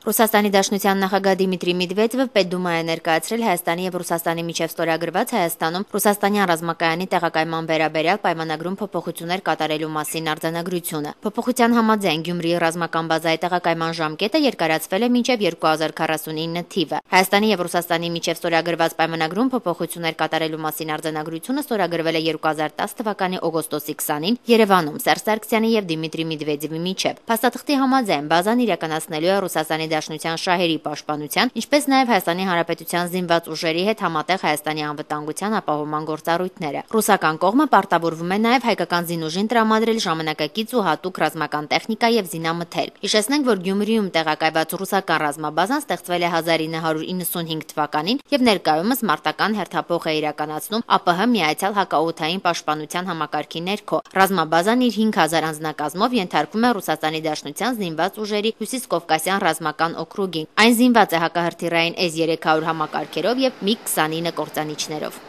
Ռուսաստանի Դաշնության նախագահ Դիմիտրի Միդվեդևը Պետդումա է ներկայացրել Հայաստանի եւ Ռուսաստանի միջև ստորագրված Հայաստանում Ռուսաստանյան ռազմակայանի տեղակայման վերաբերյալ պայմանագրում փոփոխություններ կատարելու մասին արձանագրությունը։ Փոփոխության համաձայն Գյումրիի ռազմական բազայի տեղակայման ժամկետը երկարացվել է մինչև 2049 թիվը։ Հայաստանի եւ Ռուսաստանի միջև ստորագրված պայմանագրում փոփոխություններ կատարելու մասին արձանագրությունը ստորագրվել է 2010 թվականի օգոստոսի 20-ին Երևանում Սերժ Սարգսյանի եւ Դիմիտրի Միդվեդևի միջև։ Փաստաթղթի համաձայն բազան իրականացնելու է Ռուսաստանի Դաշնության շահերի պաշտպանության, ինչպես նաև Հայաստանի Հանրապետության զինված ուժերի հետ համատեղ Հայաստանի անվտանգության ապահովման գործառույթները։ Ռուսական կողմը պարտավորվում է նաև հայկական զինուժին տրամադրել ժամանակակից ու հատուկ ռազմական տեխնիկա եւ զինամթերք։ Հիշեցնենք, որ Գյումրիում տեղակայված ռուսական ռազմաբազան ստեղծվել է 1995 թվականին եւ ներկայումս մարտական հերթափոխ է իրականացնում ԱՊՀ Միացյալ Հակաօթային Պաշտպանության համակարգի ներքո։ Ռազմաբազան իր 5000 անձնակազմով ենթարկվում է Ռուսաստանի Դաշնության զինված ուժերի Հյուսիսկովկասյան ռազմական Հերթական օկրուգին։ Այն զինված է հակահրթիռային S300 համակարգերով եւ MiG-29 կործանիչներով։